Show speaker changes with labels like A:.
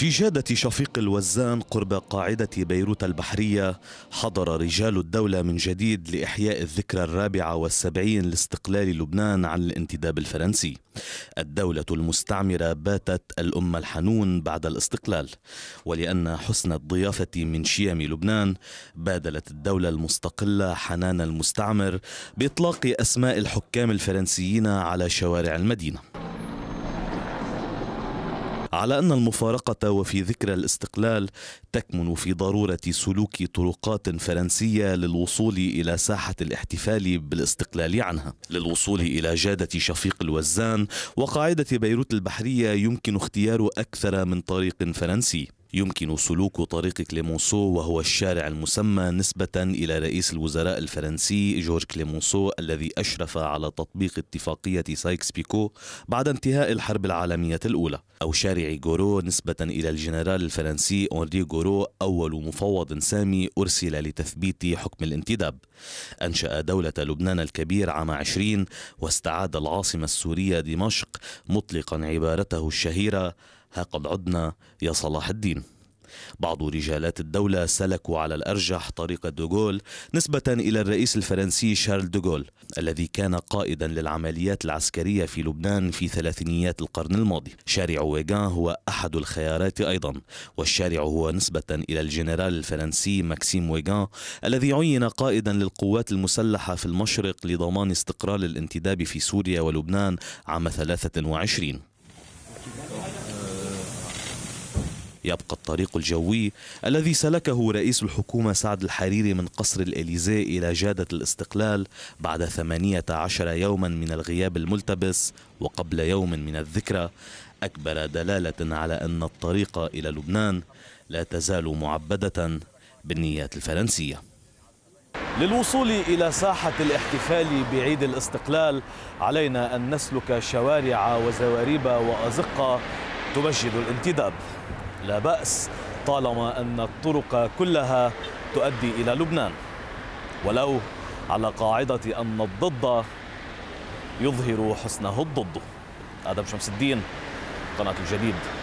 A: في جادة شفيق الوزان قرب قاعدة بيروت البحرية حضر رجال الدولة من جديد لإحياء الذكرى الرابعة والسبعين لاستقلال لبنان عن الانتداب الفرنسي الدولة المستعمرة باتت الأمة الحنون بعد الاستقلال ولأن حسن الضيافة من شيم لبنان بادلت الدولة المستقلة حنان المستعمر بإطلاق أسماء الحكام الفرنسيين على شوارع المدينة على أن المفارقة وفي ذكرى الاستقلال تكمن في ضرورة سلوك طرقات فرنسية للوصول إلى ساحة الاحتفال بالاستقلال عنها للوصول إلى جادة شفيق الوزان وقاعدة بيروت البحرية يمكن اختيار أكثر من طريق فرنسي يمكن سلوك طريق كليمونسو وهو الشارع المسمى نسبة إلى رئيس الوزراء الفرنسي جورج كليمونسو الذي أشرف على تطبيق اتفاقية سايكس بيكو بعد انتهاء الحرب العالمية الأولى أو شارع غورو نسبة إلى الجنرال الفرنسي أنري غورو أول مفوض سامي أرسل لتثبيت حكم الانتداب أنشأ دولة لبنان الكبير عام 20 واستعاد العاصمة السورية دمشق مطلقا عبارته الشهيرة ها قد عدنا يا صلاح الدين بعض رجالات الدولة سلكوا على الأرجح طريق دوغول نسبة إلى الرئيس الفرنسي شارل دوغول الذي كان قائدا للعمليات العسكرية في لبنان في ثلاثينيات القرن الماضي شارع ويغان هو أحد الخيارات أيضا والشارع هو نسبة إلى الجنرال الفرنسي ماكسيم ويغان الذي عين قائدا للقوات المسلحة في المشرق لضمان استقرار الانتداب في سوريا ولبنان عام 23 يبقى الطريق الجوي الذي سلكه رئيس الحكومة سعد الحريري من قصر الإليزيه إلى جادة الاستقلال بعد 18 يوما من الغياب الملتبس وقبل يوم من الذكرى أكبر دلالة على أن الطريق إلى لبنان لا تزال معبدة بالنيات الفرنسية للوصول إلى ساحة الاحتفال بعيد الاستقلال علينا أن نسلك شوارع وزوارب وأزقة تمجد الانتداب لا بأس طالما أن الطرق كلها تؤدي إلى لبنان ولو على قاعدة أن الضد يظهر حسنه الضد آدم شمس الدين قناة الجديد